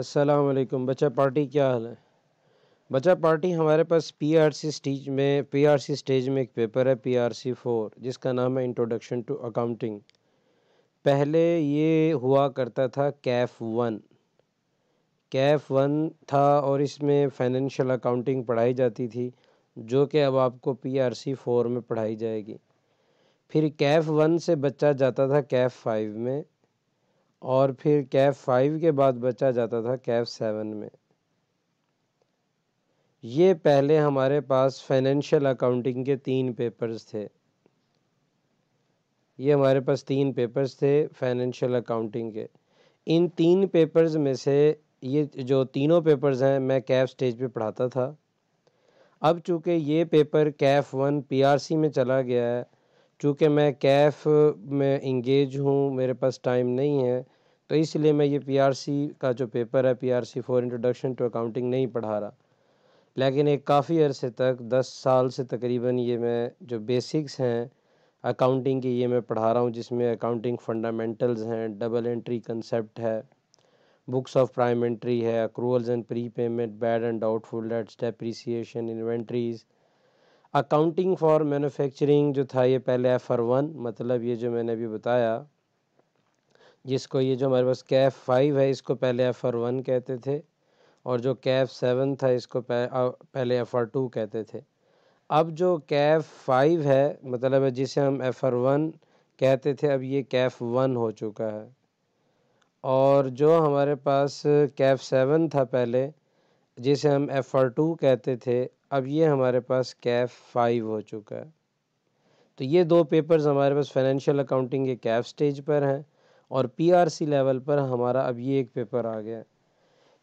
अस्सलाम बच्चा पार्टी क्या हाल है बच्चा पार्टी हमारे पास पीआरसी स्टेज में पीआरसी स्टेज में एक पेपर है पीआरसी फोर जिसका नाम है इंट्रोडक्शन टू अकाउंटिंग पहले ये हुआ करता था कैफ वन कैफ वन था और इसमें फाइनेंशियल अकाउंटिंग पढ़ाई जाती थी जो कि अब आपको पीआरसी फोर में पढ़ाई जाएगी फिर कैफ वन से बच्चा जाता था कैफ फाइव में और फिर कैफ फाइव के बाद बचा जाता था कैफ सेवन में ये पहले हमारे पास फाइनेंशियल अकाउंटिंग के तीन पेपर्स थे ये हमारे पास तीन पेपर्स थे फाइनेंशियल अकाउंटिंग के इन तीन पेपर्स में से ये जो तीनों पेपर्स हैं मैं कैफ स्टेज पे पढ़ाता था अब चूँकि ये पेपर कैफ वन पीआरसी में चला गया है चूँकि मैं कैफ़ में इंगेज हूँ मेरे पास टाइम नहीं है तो इसलिए मैं ये पीआरसी का जो पेपर है PRC for introduction to accounting नहीं पढ़ा रहा लेकिन एक काफ़ी अरसे तक दस साल से तकरीबन ये मैं जो बेसिक्स हैं अकाउंटिंग की ये मैं पढ़ा रहा हूँ जिसमें अकाउंटिंग फंडामेंटल्स हैं डबल एंट्री कंसेप्ट है बुक्स ऑफ प्राइम एंट्री है accruals and prepayment bad and doubtful debts depreciation inventories accounting for manufacturing जो था ये पहले एफ आर वन मतलब ये जो मैंने अभी बताया जिसको ये जो हमारे पास कैफ फाइव है इसको पहले एफ आर वन कहते थे और जो कैफ सेवन था इसको पहले एफ आर टू कहते थे अब जो कैफ फाइव है मतलब है जिसे हम एफ आर वन कहते थे अब ये कैफ वन हो चुका है और जो हमारे पास कैफ सेवन था पहले जिसे हम एफ आर टू कहते थे अब ये हमारे पास कैफ फाइव हो चुका है तो ये दो पेपर्स हमारे पास फाइनेंशियल अकाउंटिंग के कैफ स्टेज पर हैं और पीआरसी लेवल पर हमारा अब ये एक पेपर आ गया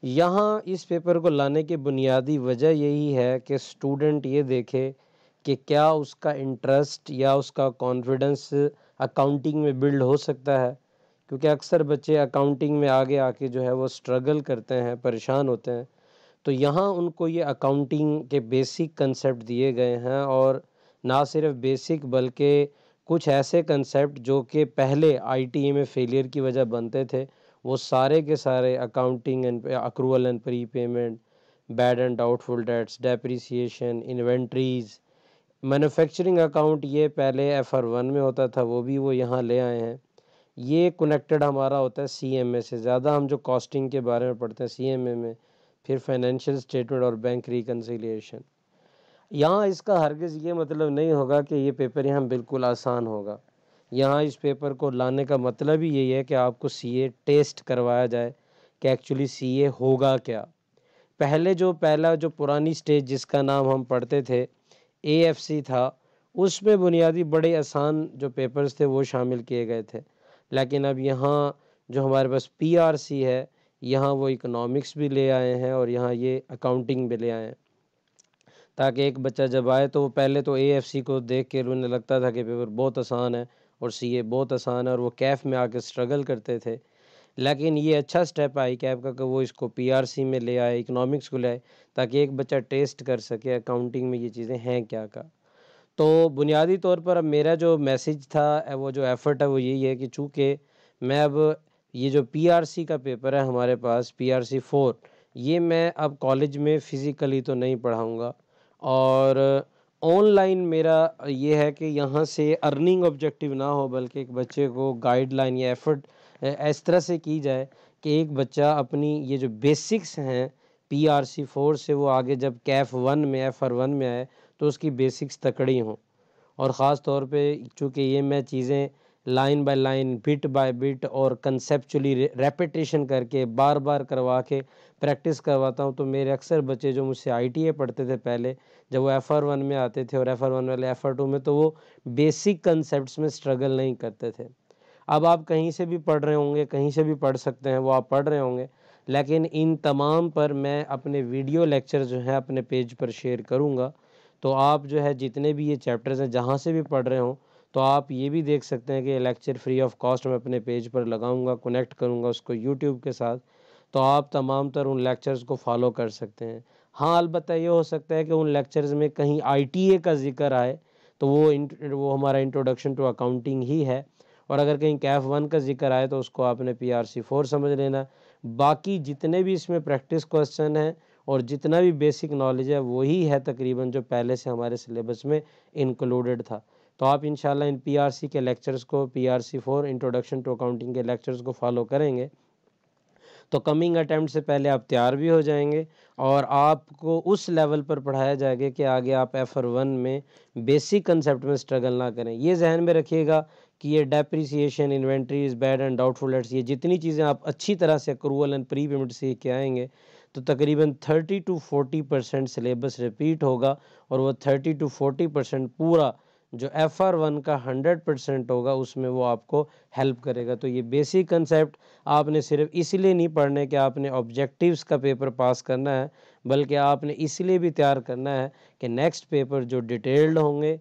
यहाँ इस पेपर को लाने की बुनियादी वजह यही है कि स्टूडेंट ये देखे कि क्या उसका इंटरेस्ट या उसका कॉन्फिडेंस अकाउंटिंग में बिल्ड हो सकता है क्योंकि अक्सर बच्चे अकाउंटिंग में आगे आके जो है वो स्ट्रगल करते हैं परेशान होते हैं तो यहाँ उनको ये अकाउंटिंग के बेसिक कंसेप्ट दिए गए हैं और ना सिर्फ बेसिक बल्कि कुछ ऐसे कंसेप्ट जो कि पहले आईटीए e में फेलियर की वजह बनते थे वो सारे के सारे accounting and accrual and prepayment bad and doubtful debts depreciation inventories manufacturing account ये पहले एफ आर वन में होता था वो भी वो यहाँ ले आए हैं ये कनेक्टेड हमारा होता है सी एम ए से ज़्यादा हम जो कॉस्टिंग के बारे में पढ़ते हैं सी एम ए में फिर फाइनेंशियल स्टेटमेंट और बैंक रिकनसिलियेशन यहाँ इसका हरगज़ ये मतलब नहीं होगा कि ये पेपर यहाँ बिल्कुल आसान होगा यहाँ इस पेपर को लाने का मतलब ही यही है कि आपको सीए टेस्ट करवाया जाए कि एक्चुअली सीए होगा क्या पहले जो पहला जो पुरानी स्टेज जिसका नाम हम पढ़ते थे एएफसी था उसमें बुनियादी बड़े आसान जो पेपर्स थे वो शामिल किए गए थे लेकिन अब यहाँ जो हमारे पास पीआरसी है यहाँ वो इकोनॉमिक्स भी ले आए हैं और यहाँ ये अकाउंटिंग भी ले आए हैं ताकि एक बच्चा जब आए तो वो पहले तो ए एफ सी को देख के उन्हें लगता था कि पेपर बहुत आसान है और सी ए बहुत आसान है और वो कैफ़ में आके स्ट्रगल करते थे लेकिन ये अच्छा स्टेप आई कैब का कि वो इसको पीआरसी में ले आए इकोनॉमिक्स को ले आए ताकि एक बच्चा टेस्ट कर सके अकाउंटिंग में ये चीज़ें हैं क्या का तो बुनियादी तौर पर अब मेरा जो मैसेज था वो जो एफ़र्ट है वो यही है कि चूँकि मैं अब ये जो पीआरसी का पेपर है हमारे पास पीआरसी फोर ये मैं अब कॉलेज में फ़िज़िकली तो नहीं पढ़ाऊँगा और ऑनलाइन मेरा ये है कि यहाँ से अर्निंग ऑब्जेक्टिव ना हो बल्कि एक बच्चे को गाइडलाइन या एफर्ट इस तरह से की जाए कि एक बच्चा अपनी ये जो बेसिक्स हैं पी आर सी फोर से वो आगे जब कैफ वन में एफ आर वन में आए तो उसकी बेसिक्स तकड़ी हों और ख़ास तौर पे चूँकि ये मैं चीज़ें line by line bit by bit और कंसेपचुअली रेपिटेशन करके बार बार करवा के प्रैक्टिस करवाता हूँ तो मेरे अक्सर बच्चे जो मुझसे आई पढ़ते थे पहले जब वो एफ आर वन में आते थे और एफ आर वन वाले एफ आर टू में तो वो बेसिक कंसेप्ट में स्ट्रगल नहीं करते थे अब आप कहीं से भी पढ़ रहे होंगे कहीं से भी पढ़ सकते हैं वो आप पढ़ रहे होंगे लेकिन इन तमाम पर मैं अपने वीडियो लेक्चर जो हैं अपने पेज पर शेयर करूँगा तो आप जो है जितने भी ये चैप्टर्स हैं जहाँ से भी पढ़ रहे हों तो आप ये भी देख सकते हैं कि लेक्चर फ्री ऑफ कॉस्ट मैं अपने पेज पर लगाऊंगा कनेक्ट करूंगा उसको यूट्यूब के साथ तो आप तमाम तर उन लेक्चर्स को फॉलो कर सकते हैं हाँ अलबत्त ये हो सकता है कि उन लेक्चर्स में कहीं आई का जिक्र आए तो वो वो हमारा इंट्रोडक्शन टू अकाउंटिंग ही है और अगर कहीं कैफ वन का जिक्र आए तो उसको आपने पी आर सी फोर समझ लेना बाकी जितने भी इसमें प्रैक्टिस क्वेश्चन हैं और जितना भी बेसिक नॉलेज है वही है तकरीबन जो पहले से हमारे सिलेबस में इंक्लूडेड था तो आप इन इन पीआरसी के लेक्चर्स को P R C for introduction to accounting के लेक्चर्स को फॉलो करेंगे तो कमिंग अटैम्प्ट से पहले आप तैयार भी हो जाएंगे और आपको उस लेवल पर पढ़ाया जाएगा कि आगे आप एफर वन में बेसिक कंसेप्ट में स्ट्रगल ना करें ये जहन में रखिएगा कि ये depreciation inventories bad and doubtful debts ये जितनी चीज़ें आप अच्छी तरह से अक्रूवल एंड प्री पेमेंट सीख के आएंगे तो तकरीबन 30 टू 40 परसेंट सिलेबस रिपीट होगा और वो 30 टू 40 परसेंट पूरा जो एफ आर वन का हंड्रेड परसेंट होगा उसमें वो आपको हेल्प करेगा तो ये बेसिक कंसेप्ट आपने सिर्फ इसलिए नहीं पढ़ने कि आपने ऑब्जेक्टिव्स का पेपर पास करना है बल्कि आपने इसलिए भी तैयार करना है कि नेक्स्ट पेपर जो डिटेल्ड होंगे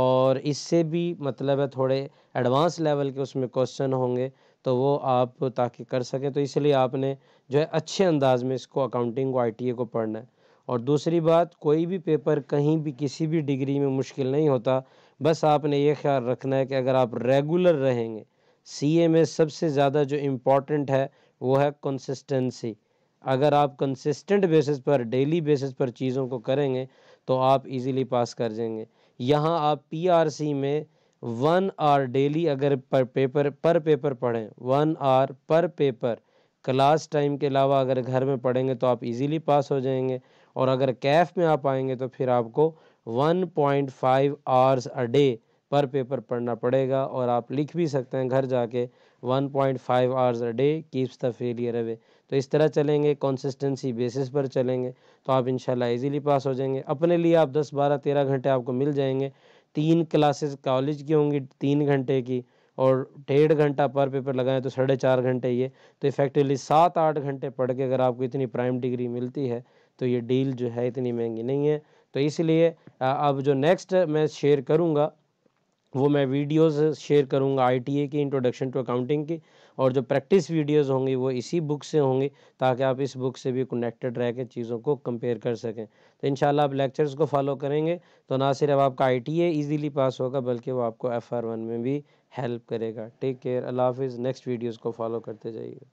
और इससे भी मतलब है थोड़े एडवांस लेवल के उसमें क्वेश्चन होंगे तो वो आप ताकि कर सकें तो इसलिए आपने जो है अच्छे अंदाज में इसको अकाउंटिंग को आई को पढ़ना है और दूसरी बात कोई भी पेपर कहीं भी किसी भी डिग्री में मुश्किल नहीं होता बस आपने ये ख्याल रखना है कि अगर आप रेगुलर रहेंगे सीए में सबसे ज़्यादा जो इम्पोर्टेंट है वो है कंसिस्टेंसी अगर आप कंसिस्टेंट बेसिस पर डेली बेसिस पर चीज़ों को करेंगे तो आप इजीली पास कर जाएंगे यहाँ आप पीआरसी में वन आर डेली अगर पर पेपर पर पेपर पढ़ें वन आर पर पेपर क्लास टाइम के अलावा अगर घर में पढ़ेंगे तो आप इजीली पास हो जाएंगे और अगर कैफ़ में आप आएंगे तो फिर आपको 1.5 आवर्स अ डे पर पेपर पढ़ना पड़ेगा और आप लिख भी सकते हैं घर जाके 1.5 point five hours a day keeps the failure away तो इस तरह चलेंगे कंसिस्टेंसी बेसिस पर चलेंगे तो आप इंशाल्लाह इजीली पास हो जाएंगे अपने लिए आप 10 12 13 घंटे आपको मिल जाएंगे तीन क्लासेस कॉलेज की होंगी तीन घंटे की और डेढ़ घंटा पर पेपर लगाएं तो साढ़े चार घंटे ये तो इफेक्टिवली सात आठ घंटे पढ़ के अगर आपको इतनी प्राइम डिग्री मिलती है तो ये डील जो है इतनी महंगी नहीं है तो इसलिए अब जो नेक्स्ट मैं शेयर करूँगा वो मैं वीडियोस शेयर करूँगा ए की इंट्रोडक्शन टू अकाउंटिंग की और जो प्रैक्टिस वीडियोस होंगी वो इसी बुक से होंगी ताकि आप इस बुक से भी कनेक्टेड रह के चीज़ों को कंपेयर कर सकें तो इन आप लेक्चर्स को फॉलो करेंगे तो ना सिर्फ आपका आई टी ईजीली पास होगा बल्कि वो आपको एफ आर वन में भी हेल्प करेगा टेक केयर अल्लाह हाफिज़ नेक्स्ट वीडियोज़ को फॉलो करते जाइए